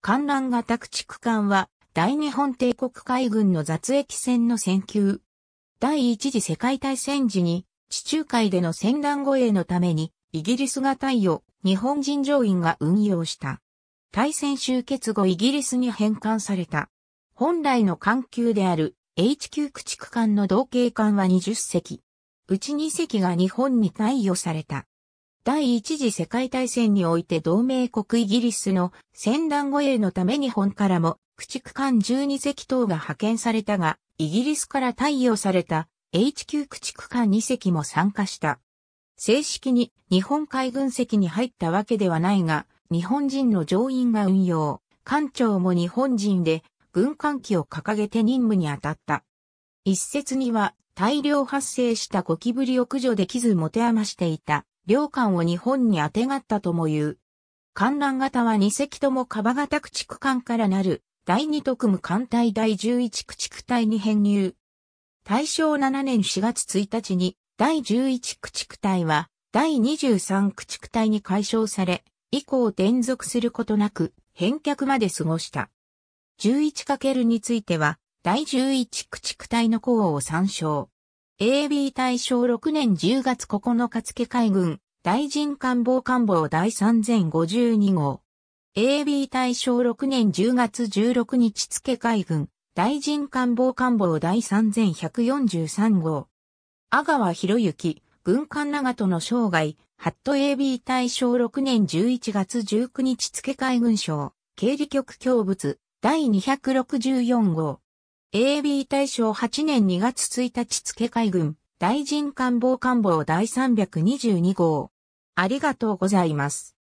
観覧型駆逐艦は、大日本帝国海軍の雑液船の船級。第一次世界大戦時に、地中海での戦乱護衛のために、イギリス型を日本人乗員が運用した。大戦終結後イギリスに返還された。本来の艦級である HQ 駆逐艦の同型艦は20隻。うち2隻が日本に貸与された。第一次世界大戦において同盟国イギリスの戦乱護衛のため日本からも駆逐艦12隻等が派遣されたが、イギリスから対応された HQ 駆逐艦2隻も参加した。正式に日本海軍籍に入ったわけではないが、日本人の乗員が運用、艦長も日本人で軍艦機を掲げて任務に当たった。一説には大量発生したゴキブリを駆除できず持て余していた領館を日本にあてがったとも言う。観覧型は2隻とも川型駆逐艦からなる第2特務艦隊第11駆逐隊に編入。大正7年4月1日に第11駆逐隊は第23駆逐隊に解消され、以降転属することなく返却まで過ごした。11× については第11駆逐隊の補を参照。AB 大正6年10月9日付海軍、大臣官房官房第3052号。AB 大正6年10月16日付海軍、大臣官房官房第3143号。阿川博之、軍艦長門の生涯、ハット AB 大正6年11月19日付海軍省、経理局教物、第264号。AB 大正8年2月1日付海軍大臣官房官房第322号。ありがとうございます。